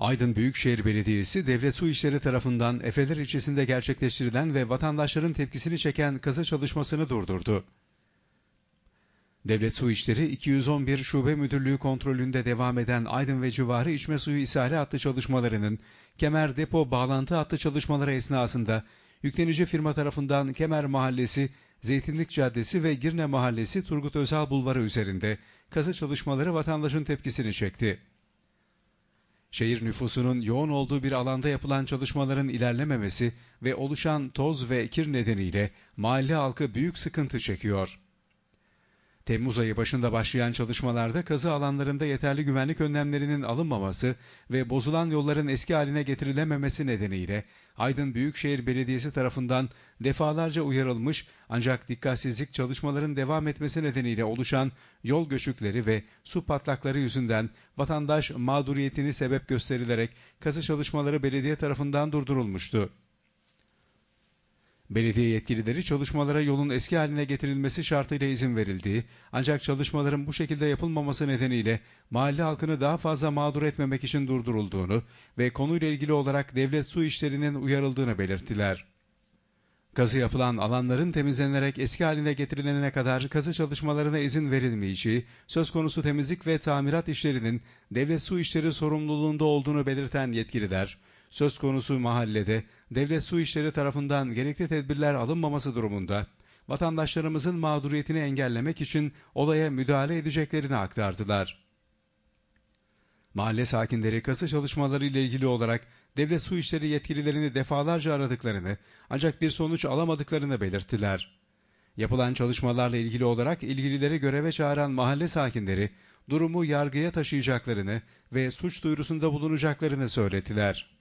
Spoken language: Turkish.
Aydın Büyükşehir Belediyesi Devlet Su İşleri tarafından Efeler ilçesinde gerçekleştirilen ve vatandaşların tepkisini çeken kazı çalışmasını durdurdu. Devlet Su İşleri 211 Şube Müdürlüğü kontrolünde devam eden Aydın ve civarı içme suyu ishali hattı çalışmalarının kemer depo bağlantı hattı çalışmaları esnasında yüklenici firma tarafından Kemer Mahallesi, Zeytinlik Caddesi ve Girne Mahallesi Turgut Özal Bulvarı üzerinde kazı çalışmaları vatandaşın tepkisini çekti. Şehir nüfusunun yoğun olduğu bir alanda yapılan çalışmaların ilerlememesi ve oluşan toz ve kir nedeniyle mahalle halkı büyük sıkıntı çekiyor. Temmuz ayı başında başlayan çalışmalarda kazı alanlarında yeterli güvenlik önlemlerinin alınmaması ve bozulan yolların eski haline getirilememesi nedeniyle Aydın Büyükşehir Belediyesi tarafından defalarca uyarılmış ancak dikkatsizlik çalışmaların devam etmesi nedeniyle oluşan yol göçükleri ve su patlakları yüzünden vatandaş mağduriyetini sebep gösterilerek kazı çalışmaları belediye tarafından durdurulmuştu. Belediye yetkilileri çalışmalara yolun eski haline getirilmesi şartıyla izin verildiği, ancak çalışmaların bu şekilde yapılmaması nedeniyle mahalle halkını daha fazla mağdur etmemek için durdurulduğunu ve konuyla ilgili olarak devlet su işlerinin uyarıldığını belirttiler. Kazı yapılan alanların temizlenerek eski haline getirilene kadar kazı çalışmalarına izin verilmeyeceği, söz konusu temizlik ve tamirat işlerinin devlet su işleri sorumluluğunda olduğunu belirten yetkililer, Söz konusu mahallede devlet su işleri tarafından gerekli tedbirler alınmaması durumunda vatandaşlarımızın mağduriyetini engellemek için olaya müdahale edeceklerini aktardılar. Mahalle sakinleri kasa çalışmaları ile ilgili olarak devlet su işleri yetkililerini defalarca aradıklarını ancak bir sonuç alamadıklarını belirttiler. Yapılan çalışmalarla ilgili olarak ilgilileri göreve çağıran mahalle sakinleri durumu yargıya taşıyacaklarını ve suç duyurusunda bulunacaklarını söylediler.